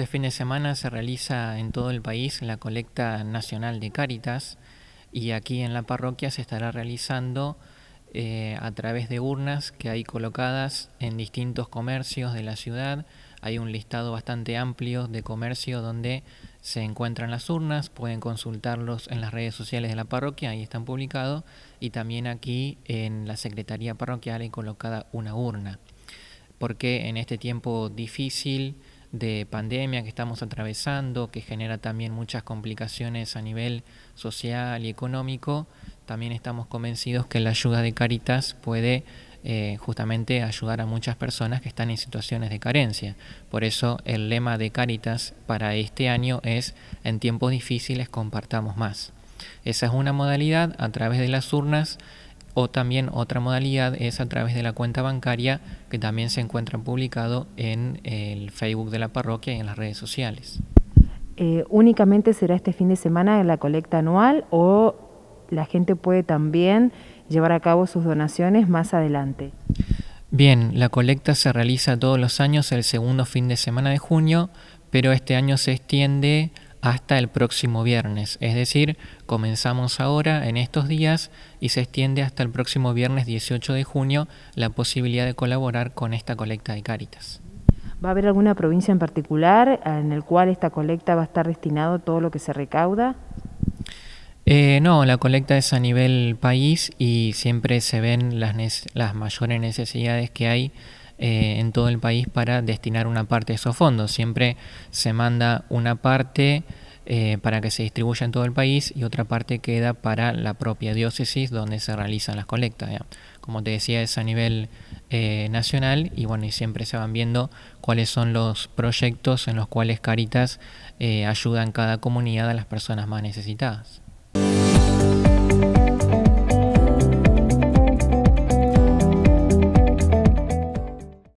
este fin de semana se realiza en todo el país la colecta nacional de Cáritas y aquí en la parroquia se estará realizando eh, a través de urnas que hay colocadas en distintos comercios de la ciudad. Hay un listado bastante amplio de comercio donde se encuentran las urnas, pueden consultarlos en las redes sociales de la parroquia, ahí están publicados, y también aquí en la Secretaría Parroquial hay colocada una urna, porque en este tiempo difícil, de pandemia que estamos atravesando, que genera también muchas complicaciones a nivel social y económico, también estamos convencidos que la ayuda de Caritas puede eh, justamente ayudar a muchas personas que están en situaciones de carencia. Por eso el lema de Caritas para este año es, en tiempos difíciles compartamos más. Esa es una modalidad a través de las urnas o también otra modalidad es a través de la cuenta bancaria que también se encuentra publicado en el Facebook de la parroquia y en las redes sociales. Eh, ¿Únicamente será este fin de semana en la colecta anual o la gente puede también llevar a cabo sus donaciones más adelante? Bien, la colecta se realiza todos los años el segundo fin de semana de junio, pero este año se extiende hasta el próximo viernes. Es decir, comenzamos ahora en estos días y se extiende hasta el próximo viernes 18 de junio la posibilidad de colaborar con esta colecta de Caritas. ¿Va a haber alguna provincia en particular en el cual esta colecta va a estar destinado todo lo que se recauda? Eh, no, la colecta es a nivel país y siempre se ven las, las mayores necesidades que hay eh, en todo el país para destinar una parte de esos fondos. Siempre se manda una parte eh, para que se distribuya en todo el país y otra parte queda para la propia diócesis donde se realizan las colectas. Como te decía, es a nivel eh, nacional y bueno, y siempre se van viendo cuáles son los proyectos en los cuales Caritas ayuda en cada comunidad a las personas más necesitadas.